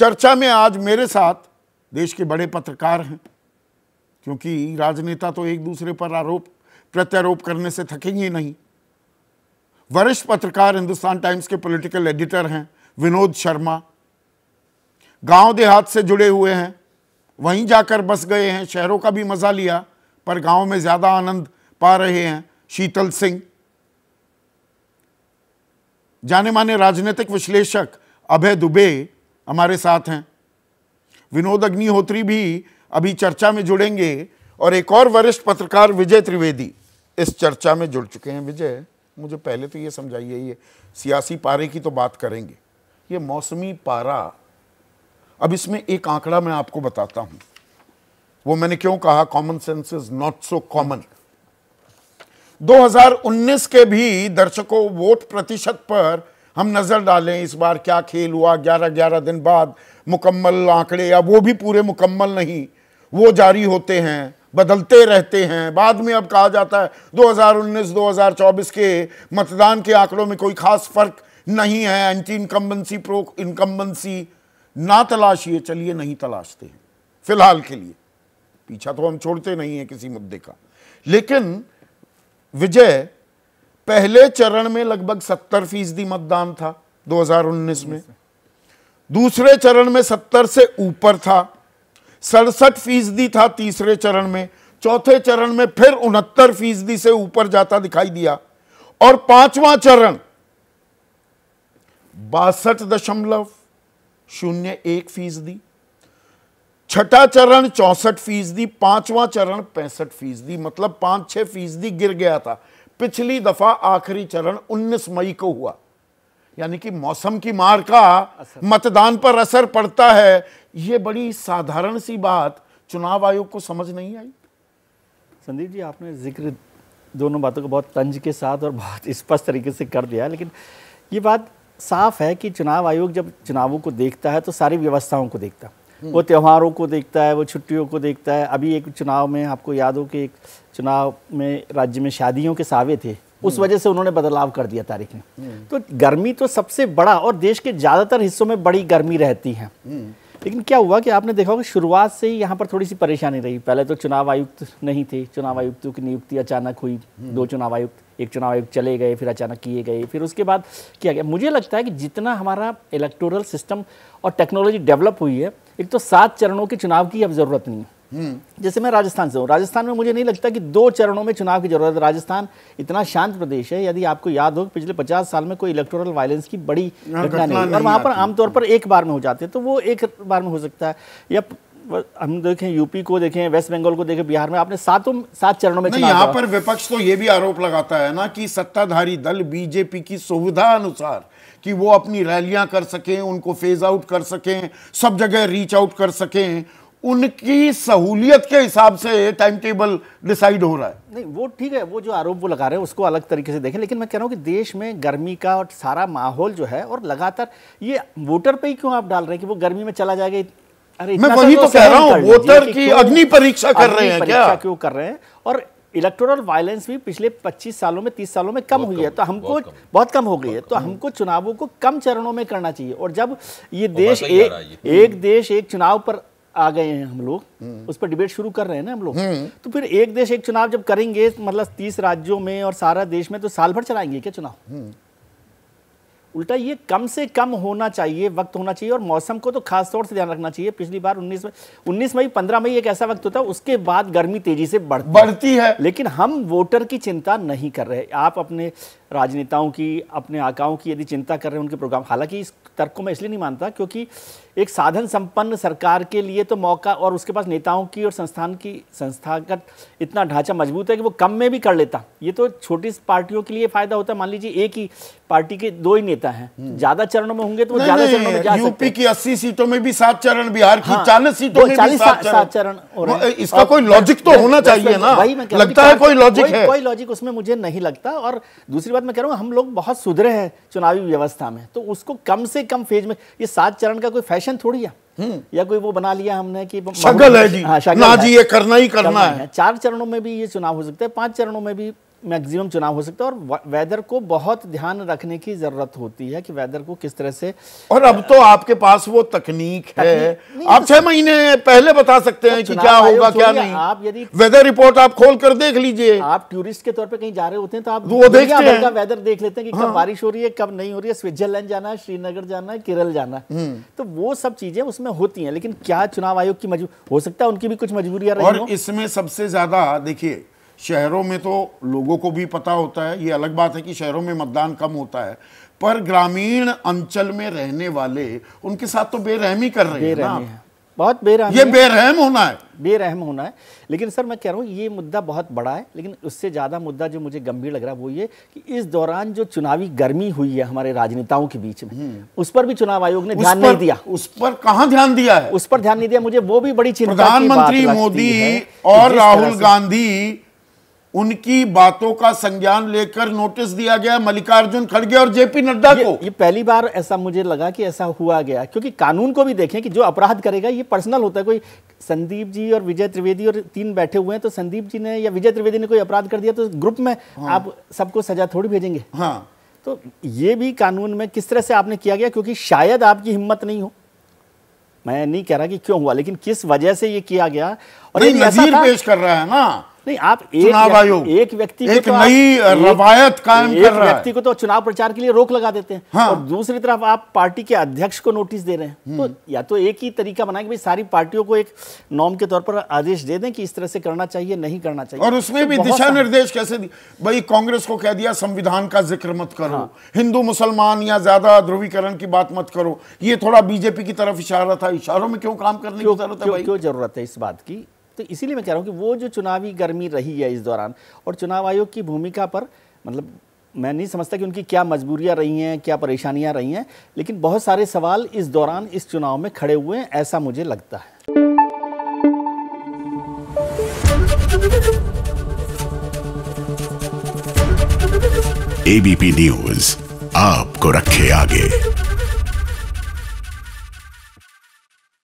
चर्चा में आज मेरे साथ देश के बड़े पत्रकार हैं क्योंकि राजनेता तो एक दूसरे पर आरोप प्रत्यारोप करने से थकेंगे नहीं वरिष्ठ पत्रकार हिंदुस्तान टाइम्स के पॉलिटिकल एडिटर हैं विनोद शर्मा गांव देहात से जुड़े हुए हैं वहीं जाकर बस गए हैं शहरों का भी मज़ा लिया पर गांव में ज़्यादा आनंद पा रहे हैं शीतल सिंह जाने माने राजनीतिक विश्लेषक अभय दुबे हमारे साथ हैं विनोद अग्निहोत्री भी अभी चर्चा में जुड़ेंगे और एक और वरिष्ठ पत्रकार विजय त्रिवेदी इस चर्चा में जुड़ चुके हैं विजय मुझे पहले तो ये समझाइए ये सियासी पारे की तो बात करेंगे ये मौसमी पारा अब इसमें एक आंकड़ा मैं आपको बताता हूं वो मैंने क्यों कहा common sense is not so common 2019 के भी दर्शकों वोट प्रतिशत पर हम नज़र डालें इस बार क्या खेल हुआ ग्यारह ग्यारह दिन बाद मुकम्मल आंकड़े या वो भी पूरे मुकम्मल नहीं वो जारी होते हैं बदलते रहते हैं बाद में अब कहा जाता है 2019-2024 के मतदान के आंकड़ों में कोई खास फर्क नहीं है एंटी इनकम्बेंसी प्रो इनकम्बेंसी ना तलाशिए चलिए नहीं तलाशते हैं फिलहाल के लिए पीछा तो हम छोड़ते नहीं हैं किसी मुद्दे का लेकिन विजय पहले चरण में लगभग सत्तर फीसदी मतदान था 2019 में दूसरे चरण में सत्तर से ऊपर था सड़सठ फीसदी था तीसरे चरण में चौथे चरण में फिर उनहत्तर फीसदी से ऊपर जाता दिखाई दिया और पांचवा चरण बासठ दशमलव शून्य एक फीसदी छठा चरण चौसठ फीसदी पांचवा चरण पैंसठ फीसदी मतलब पांच छह फीसदी गिर गया था पिछली दफा आखिरी चरण 19 मई को हुआ यानी कि मौसम की मार का मतदान पर असर पड़ता है ये बड़ी साधारण सी बात चुनाव आयोग को समझ नहीं आई संदीप जी आपने जिक्र दोनों बातों को बहुत तंज के साथ और बहुत स्पष्ट तरीके से कर दिया लेकिन ये बात साफ है कि चुनाव आयोग जब चुनावों को देखता है तो सारी व्यवस्थाओं को देखता है वो त्योहारों को देखता है वो छुट्टियों को देखता है अभी एक चुनाव में आपको याद हो कि एक चुनाव में राज्य में शादियों के सावे थे उस हम्म। वजह से उन्होंने बदलाव कर दिया तारीख में हम्म। तो गर्मी तो सबसे बड़ा और देश के ज़्यादातर हिस्सों में बड़ी गर्मी रहती है हम्म। लेकिन क्या हुआ कि आपने देखा होगा शुरुआत से ही यहाँ पर थोड़ी सी परेशानी रही पहले तो चुनाव आयुक्त नहीं थे चुनाव आयुक्तों की नियुक्ति अचानक हुई दो चुनाव आयुक्त एक चुनाव आयुक्त चले गए फिर अचानक किए गए फिर उसके बाद किया गया मुझे लगता है कि जितना हमारा इलेक्टोरल सिस्टम और टेक्नोलॉजी डेवलप हुई है एक तो सात चरणों के चुनाव की अब ज़रूरत नहीं है हम्म। जैसे मैं राजस्थान से हूँ राजस्थान में मुझे नहीं लगता कि दो चरणों में चुनाव की जरूरत है राजस्थान इतना शांत प्रदेश है यदि आपको याद हो पिछले पचास साल में कोई इलेक्टोरल वायलेंस की बड़ी घटना नहीं और वहाँ पर आमतौर पर एक बार में हो जाते हैं तो वो एक बार में हो सकता है या हम देखें यूपी को देखें वेस्ट बंगाल को देखें बिहार में आपने सातों सात चरणों में यहाँ पर विपक्ष तो ये भी आरोप लगाता है ना कि सत्ताधारी दल बीजेपी की सुविधा अनुसार कि वो अपनी रैलियां कर सकें उनको फेज आउट कर सकें सब जगह रीच आउट कर सकें उनकी सहूलियत के हिसाब से टाइम टेबल डिसाइड हो रहा है नहीं वो ठीक है वो जो आरोप वो लगा रहे हैं उसको अलग तरीके से देखें लेकिन मैं कह रहा हूँ कि देश में गर्मी का और सारा माहौल जो है और लगातार ये वोटर पे ही क्यों आप डाल रहे हैं कि वो गर्मी में चला जाएगा मैं वही तो, तो कह रहा हूँ वोटर की अग्नि परीक्षा कर रहे हैं क्या क्यों कर रहे हैं और इलेक्टोरल वायलेंस भी पिछले 25 सालों में 30 सालों में कम हुई कम, है तो हमको बहुत कम हो गई है तो हमको चुनावों को कम चरणों में करना चाहिए और जब ये देश ए, एक देश एक चुनाव पर आ गए हैं हम लोग हम्म। उस पर डिबेट शुरू कर रहे हैं ना हम लोग हम्म। तो फिर एक देश एक चुनाव जब करेंगे मतलब तीस राज्यों में और सारा देश में तो साल भर चलाएंगे क्या चुनाव हम्म। उल्टा ये कम से कम होना चाहिए वक्त होना चाहिए और मौसम को तो खास तौर से ध्यान रखना चाहिए पिछली बार 19 मई 19 मई 15 मई एक ऐसा वक्त होता है उसके बाद गर्मी तेजी से बढ़ती बढ़ती है लेकिन हम वोटर की चिंता नहीं कर रहे आप अपने राजनेताओं की अपने आकाओं की यदि चिंता कर रहे हैं उनके प्रोग्राम हालांकि इस तर्क को मैं इसलिए नहीं मानता क्योंकि एक साधन संपन्न सरकार के लिए तो मौका और उसके पास नेताओं की और संस्थान की संस्थागत इतना ढांचा मजबूत है कि वो कम में भी कर लेता ये तो छोटी पार्टियों के लिए फायदा होता है मान लीजिए एक ही पार्टी के दो ही नेता हैं हम्म। ज्यादा चरणों में होंगे तो ज्यादा चरणों में जा यूपी की अस्सी सीटों में भी सात चरण बिहार की हाँ। चालीस सीटों में चालीस सात चरण इसका कोई लॉजिक तो होना चाहिए ना लगता है कोई लॉजिक कोई लॉजिक उसमें मुझे नहीं लगता और दूसरी बात बात मैं कह रहा हूँ हम लोग बहुत सुधरे हैं चुनावी व्यवस्था में तो उसको कम से कम फेज में ये सात चरण का कोई फैशन थोड़ी है हम्म। या कोई वो बना लिया हमने कि शगल है जी हाँ, शगल ना जी ये करना ही करना, करना है।, है चार चरणों में भी ये चुनाव हो सकते हैं पांच चरणों में भी मैक्सिमम चुनाव हो सकता है और वेदर को बहुत ध्यान रखने की जरूरत होती है कि वेदर को किस तरह से और अब तो आपके पास वो तकनीक, है आप तो छह महीने पहले बता सकते हैं तो कि क्या होगा क्या नहीं आप यदि वेदर रिपोर्ट आप खोल कर देख लीजिए आप टूरिस्ट के तौर पे कहीं जा रहे होते हैं तो आप वो देख वेदर देख लेते हैं कि कब हाँ। बारिश हो रही है कब नहीं हो रही है स्विट्जरलैंड जाना है श्रीनगर जाना है केरल जाना है हम्म। तो वो सब चीजें उसमें होती है लेकिन क्या चुनाव आयोग की मजबूरी हो सकता है उनकी भी कुछ मजबूरियां इसमें सबसे ज्यादा देखिए शहरों में तो लोगों को भी पता होता है ये अलग बात है कि शहरों में मतदान कम होता है पर ग्रामीण अंचल में रहने वाले उनके साथ तो बेरहमी कर रहे हैं ना है। बहुत बेरहम ये बेरहम होना है बेरहम होना है लेकिन सर मैं कह रहा हूँ ये मुद्दा बहुत बड़ा है लेकिन उससे ज़्यादा मुद्दा जो मुझे गंभीर लग रहा है वो ये कि इस दौरान जो चुनावी गर्मी हुई है हमारे राजनेताओं के बीच में हम्म। उस पर भी चुनाव आयोग ने ध्यान नहीं दिया उस पर कहाँ ध्यान दिया है उस पर ध्यान नहीं दिया मुझे वो भी बड़ी चिंता प्रधानमंत्री मोदी और राहुल गांधी उनकी बातों का संज्ञान लेकर नोटिस दिया गया मल्लिकार्जुन खड़गे और जेपी नड्डा को ये पहली बार ऐसा मुझे लगा कि ऐसा हुआ गया क्योंकि कानून को भी देखें कि जो अपराध करेगा ये पर्सनल होता है कोई संदीप जी और विजय त्रिवेदी और तीन बैठे हुए हैं तो संदीप जी ने या विजय त्रिवेदी ने कोई अपराध कर दिया तो ग्रुप में हाँ। आप सबको सजा थोड़ी भेजेंगे हाँ तो ये भी कानून में किस तरह से आपने किया गया क्योंकि शायद आपकी हिम्मत नहीं हो मैं नहीं कह रहा कि क्यों हुआ लेकिन किस वजह से ये किया गया और नजीर पेश कर रहा है ना नहीं आप एक आयोग एक व्यक्ति एक तो नई रवायत कायम कर रहा व्यक्ति को तो चुनाव प्रचार के लिए रोक लगा देते हैं हाँ। और दूसरी तरफ आप पार्टी के अध्यक्ष को नोटिस दे रहे हैं तो हम्म। या तो एक ही तरीका बनाए कि भाई सारी पार्टियों को एक नॉर्म के तौर पर आदेश दे दें कि इस तरह से करना चाहिए नहीं करना चाहिए और उसमें तो भी दिशा निर्देश कैसे भाई कांग्रेस को कह दिया संविधान का जिक्र मत करो हाँ। हिंदू मुसलमान या ज्यादा ध्रुवीकरण की बात मत करो ये थोड़ा बीजेपी की तरफ इशारा था इशारों में क्यों काम करने की जरूरत है जरूरत है इस बात की तो इसीलिए मैं कह रहा हूँ कि वो जो चुनावी गर्मी रही है इस दौरान और चुनाव आयोग की भूमिका पर मतलब मैं नहीं समझता कि उनकी क्या मजबूरियां रही हैं क्या परेशानियां रही हैं लेकिन बहुत सारे सवाल इस दौरान इस चुनाव में खड़े हुए हैं ऐसा मुझे लगता है एबीपी न्यूज आपको रखे आगे